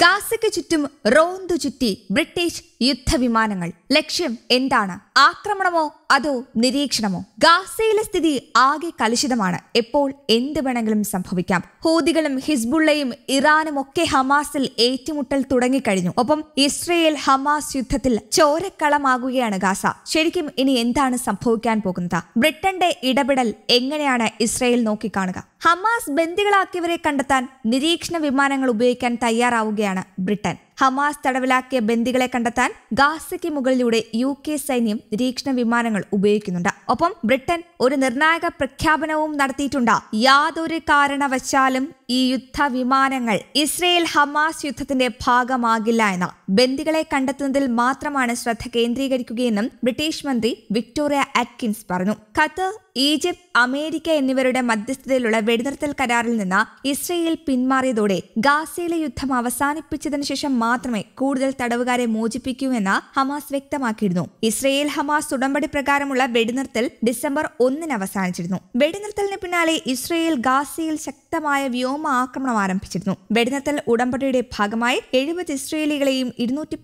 ഗാസയ്ക്ക് ചുറ്റും റോന്തു ചുറ്റി ബ്രിട്ടീഷ് യുദ്ധവിമാനങ്ങൾ ലക്ഷ്യം എന്താണ് ആക്രമണമോ അതോ നിരീക്ഷണമോ ഗാസയിലെ സ്ഥിതി ആകെ കലുഷിതമാണ് എപ്പോൾ എന്ത് വേണമെങ്കിലും സംഭവിക്കാം ഹൂതികളും ഹിസ്ബുള്ളയും ഇറാനും ഒക്കെ ഹമാസിൽ ഏറ്റുമുട്ടൽ തുടങ്ങിക്കഴിഞ്ഞു ഒപ്പം ഇസ്രയേൽ ഹമാസ് യുദ്ധത്തിൽ ചോരക്കളമാകുകയാണ് ഗാസ ശരിക്കും ഇനി എന്താണ് സംഭവിക്കാൻ പോകുന്നത് ബ്രിട്ടന്റെ ഇടപെടൽ എങ്ങനെയാണ് ഇസ്രയേൽ നോക്കിക്കാണുക ഹമാസ് ബന്ദികളാക്കിയവരെ കണ്ടെത്താൻ നിരീക്ഷണ വിമാനങ്ങൾ ഉപയോഗിക്കാൻ തയ്യാറാവുകയാണ് ബ്രിട്ടൻ ഹമാസ് തടവിലാക്കിയ ബന്ദികളെ കണ്ടെത്താൻ ഗാസയ്ക്ക് മുകളിലൂടെ യു കെ സൈന്യം നിരീക്ഷണ വിമാനങ്ങൾ ഉപയോഗിക്കുന്നുണ്ട് ഒപ്പം ബ്രിട്ടൻ ഒരു നിർണായക പ്രഖ്യാപനവും നടത്തിയിട്ടുണ്ട് യാതൊരു കാരണവശാലും ഈ യുദ്ധ വിമാനങ്ങൾ ഇസ്രയേൽ ഹമാസ് യുദ്ധത്തിന്റെ ഭാഗമാകില്ല എന്ന ബന്ദികളെ കണ്ടെത്തുന്നതിൽ മാത്രമാണ് ശ്രദ്ധ കേന്ദ്രീകരിക്കുകയെന്നും ബ്രിട്ടീഷ് മന്ത്രി വിക്ടോറിയ അറ്റ്കിൻസ് പറഞ്ഞു ഖത്തർ ഈജിപ്ത് അമേരിക്ക എന്നിവരുടെ മധ്യസ്ഥതയിലുള്ള വെടിനിർത്തൽ കരാറിൽ നിന്ന് ഇസ്രയേൽ പിന്മാറിയതോടെ ഗാസയിലെ യുദ്ധം അവസാനിപ്പിച്ചതിനു ശേഷം മാത്രമേ കൂടുതൽ തടവുകാരെ മോചിപ്പിക്കൂ എന്ന് ഹമാസ് വ്യക്തമാക്കിയിരുന്നു ഇസ്രയേൽ ഹമാസ് ഉടമ്പടി പ്രകാരമുള്ള വെടിനിർത്തൽ ഡിസംബർ ഒന്നിന് അവസാനിച്ചിരുന്നു വെടിനിർത്തലിന് പിന്നാലെ ഇസ്രയേൽ ഗാസയിൽ ശക്തി ശക്തമായ വ്യോമ ആക്രമണം ആരംഭിച്ചിരുന്നു വെടിനിർത്തൽ ഉടമ്പടിയുടെ ഭാഗമായി എഴുപത് ഇസ്രയേലികളെയും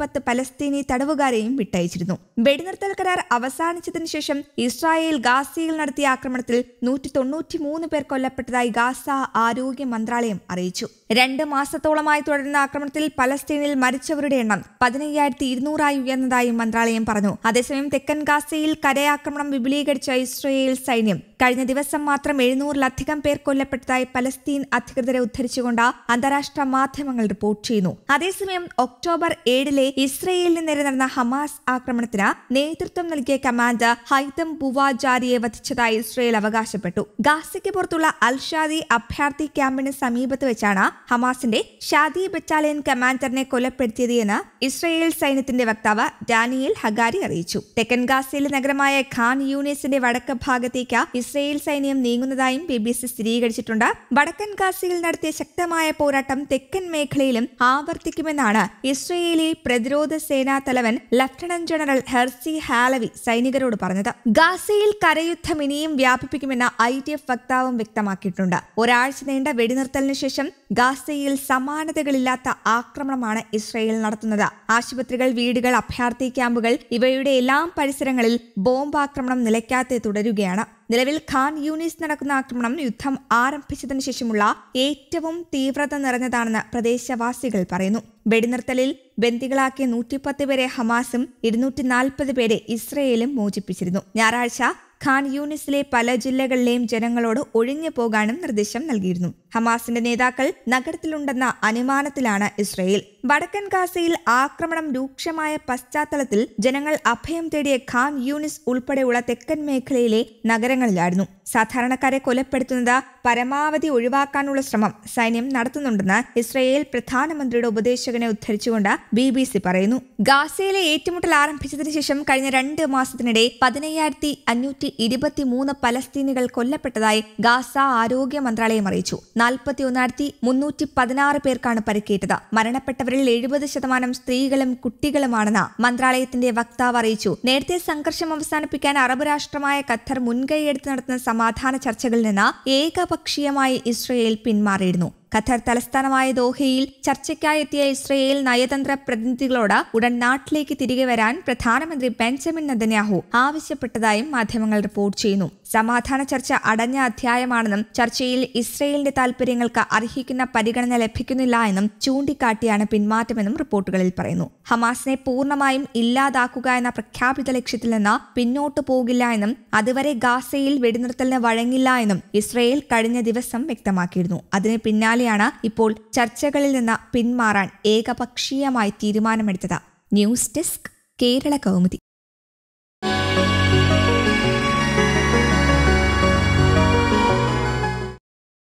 പത്ത് പലസ്തീനി തടവുകാരെയും വിട്ടയച്ചിരുന്നു വെടിനിർത്തൽ കരാർ അവസാനിച്ചതിനു ശേഷം ഇസ്രായേൽ ഗാസയിൽ നടത്തിയ ആക്രമണത്തിൽ നൂറ്റി തൊണ്ണൂറ്റി മൂന്ന് പേർ കൊല്ലപ്പെട്ടതായി ഗാസ ആരോഗ്യ മന്ത്രാലയം അറിയിച്ചു രണ്ട് മാസത്തോളമായി തുടരുന്ന ആക്രമണത്തിൽ പലസ്തീനിൽ മരിച്ചവരുടെ എണ്ണം പതിനയ്യായിരത്തി ഇരുന്നൂറായി ഉയർന്നതായും മന്ത്രാലയം പറഞ്ഞു അതേസമയം തെക്കൻ ഗാസയിൽ കരയാക്രമണം വിപുലീകരിച്ച ഇസ്രയേൽ സൈന്യം കഴിഞ്ഞ ദിവസം മാത്രം എഴുന്നൂറിലധികം പേർ കൊല്ലപ്പെട്ടതായി പലസ്തീൻ അധികൃതരെ ഉദ്ധരിച്ചുകൊണ്ട് അന്താരാഷ്ട്ര മാധ്യമങ്ങൾ റിപ്പോർട്ട് ചെയ്യുന്നു അതേസമയം ഒക്ടോബർ ഏഴിലെ ഇസ്രയേലിന് നേരെ നടന്ന ഹമാസ് ആക്രമണത്തിന് നേതൃത്വം നൽകിയ കമാൻഡർ ഹൈതം ബുവാജാരിയെ വധിച്ചതായി ഇസ്രയേൽ അവകാശപ്പെട്ടു ഗാസയ്ക്ക് പുറത്തുള്ള അൽഷാദി അഭ്യർത്ഥി ക്യാമ്പിന് സമീപത്ത് വെച്ചാണ് ഹമാസിന്റെ ഷാദി ബറ്റാലിയൻ കമാൻഡറിനെ കൊലപ്പെടുത്തിയത് എന്ന് ഇസ്രയേൽ സൈന്യത്തിന്റെ വക്താവ് ഡാനിയേൽ ഹഗാരി അറിയിച്ചു തെക്കൻ ഗാസയിലെ നഗരമായ ഖാൻ യൂണിയസിന്റെ വടക്ക് ഭാഗത്തേക്ക് ഇസ്രയേൽ സൈന്യം നീങ്ങുന്നതായും ബി ബി സി സ്ഥിരീകരിച്ചിട്ടുണ്ട് വടക്കൻ ഗാസയിൽ നടത്തിയ ശക്തമായ പോരാട്ടം തെക്കൻ മേഖലയിലും ആവർത്തിക്കുമെന്നാണ് ഇസ്രയേലി പ്രതിരോധ സേനാ തലവൻ ലഫ്റ്റനന്റ് ജനറൽ ഹെർസി ഹാലവി സൈനികരോട് പറഞ്ഞത് ഗാസയിൽ കരയുദ്ധം ഇനിയും വ്യാപിപ്പിക്കുമെന്ന് ഐ ഡി എഫ് വക്താവും വ്യക്തമാക്കിയിട്ടുണ്ട് ഒരാഴ്ച നീണ്ട വെടിനിർത്തലിന് ശേഷം ഗാസയിൽ സമാനതകളില്ലാത്ത ആക്രമണമാണ് ഇസ്രയേൽ നടത്തുന്നത് ആശുപത്രികൾ വീടുകൾ അഭയാർത്ഥി ക്യാമ്പുകൾ ഇവയുടെ എല്ലാം പരിസരങ്ങളിൽ ബോംബാക്രമണം നിലയ്ക്കാതെ തുടരുകയാണ് നിലവിൽ ഖാൻ യൂണിസ് നടക്കുന്ന ആക്രമണം യുദ്ധം ആരംഭിച്ചതിനു ശേഷമുള്ള ഏറ്റവും തീവ്രത നിറഞ്ഞതാണെന്ന് പ്രദേശവാസികൾ പറയുന്നു വെടിനിർത്തലിൽ ബന്ദികളാക്കിയ നൂറ്റിപ്പത്ത് പേരെ ഹമാസും ഇരുന്നൂറ്റി നാൽപ്പത് പേരെ ഇസ്രയേലും മോചിപ്പിച്ചിരുന്നു ഞായറാഴ്ച ഖാൻ യൂണിസിലെ പല ജില്ലകളിലെയും ജനങ്ങളോട് ഒഴിഞ്ഞു പോകാനും നിർദ്ദേശം നൽകിയിരുന്നു ഹമാസിന്റെ നേതാക്കൾ നഗരത്തിലുണ്ടെന്ന അനുമാനത്തിലാണ് ഇസ്രയേൽ വടക്കൻ ഗാസയിൽ ആക്രമണം രൂക്ഷമായ പശ്ചാത്തലത്തിൽ ജനങ്ങൾ അഭയം തേടിയ ഖാൻ യൂണിസ് ഉൾപ്പെടെയുള്ള തെക്കൻ മേഖലയിലെ നഗരങ്ങളിലായിരുന്നു സാധാരണക്കാരെ കൊലപ്പെടുത്തുന്നത് പരമാവധി ഒഴിവാക്കാനുള്ള ശ്രമം സൈന്യം നടത്തുന്നുണ്ടെന്ന് ഇസ്രയേൽ പ്രധാനമന്ത്രിയുടെ ഉപദേശകനെ ഉദ്ധരിച്ചുകൊണ്ട് ബി ബി സി പറയുന്നു ഗാസയിലെ ഏറ്റുമുട്ടൽ ആരംഭിച്ചതിനു ശേഷം കഴിഞ്ഞ രണ്ട് മാസത്തിനിടെ പതിനയ്യായിരത്തി അഞ്ഞൂറ്റി ഇരുപത്തിമൂന്ന് പലസ്തീനികൾ കൊല്ലപ്പെട്ടതായി ഗാസ ആരോഗ്യ മന്ത്രാലയം അറിയിച്ചു നാൽപ്പത്തി ഒന്നായിരത്തി മുന്നൂറ്റി പതിനാറ് പേർക്കാണ് പരിക്കേറ്റത് മരണപ്പെട്ടവരിൽ എഴുപത് ശതമാനം സ്ത്രീകളും കുട്ടികളുമാണെന്ന് മന്ത്രാലയത്തിന്റെ വക്താവ് അറിയിച്ചു നേരത്തെ സംഘർഷം അവസാനിപ്പിക്കാൻ അറബ് രാഷ്ട്രമായ ഖത്തർ മുൻകൈയെടുത്ത് നടത്തുന്ന സമാധാന ചർച്ചകളിൽ നിന്ന് ഏകപ ഏകപക്ഷീയമായി ഇസ്രയേൽ പിന്മാറിയിരുന്നു ഖത്തർ തലസ്ഥാനമായ ദോഹയിൽ ചർച്ചയ്ക്കായെത്തിയ ഇസ്രയേൽ നയതന്ത്ര പ്രതിനിധികളോട് ഉടൻ നാട്ടിലേക്ക് തിരികെ വരാൻ പ്രധാനമന്ത്രി ബെഞ്ചമിൻ നദന്യാഹു ആവശ്യപ്പെട്ടതായും മാധ്യമങ്ങൾ റിപ്പോർട്ട് ചെയ്യുന്നു സമാധാന ചർച്ച അടഞ്ഞ അധ്യായമാണെന്നും ചർച്ചയിൽ ഇസ്രയേലിന്റെ താൽപര്യങ്ങൾക്ക് അർഹിക്കുന്ന പരിഗണന ലഭിക്കുന്നില്ല എന്നും ചൂണ്ടിക്കാട്ടിയാണ് പിന്മാറ്റമെന്നും റിപ്പോർട്ടുകളിൽ പറയുന്നു ഹമാസിനെ പൂർണ്ണമായും ഇല്ലാതാക്കുക എന്ന പ്രഖ്യാപിത ലക്ഷ്യത്തിൽ നിന്ന് പിന്നോട്ടു പോകില്ല എന്നും അതുവരെ ഗാസയിൽ വെടിനിർത്തലിന് വഴങ്ങില്ല എന്നും ഇസ്രയേൽ കഴിഞ്ഞ ദിവസം വ്യക്തമാക്കിയിരുന്നു അതിന് പിന്നാലെ പിന്നാലെയാണ് ഇപ്പോൾ ചർച്ചകളിൽ നിന്ന് പിന്മാറാൻ ഏകപക്ഷീയമായി തീരുമാനമെടുത്തത് ന്യൂസ് ഡെസ്ക് കേരള കൗമുദി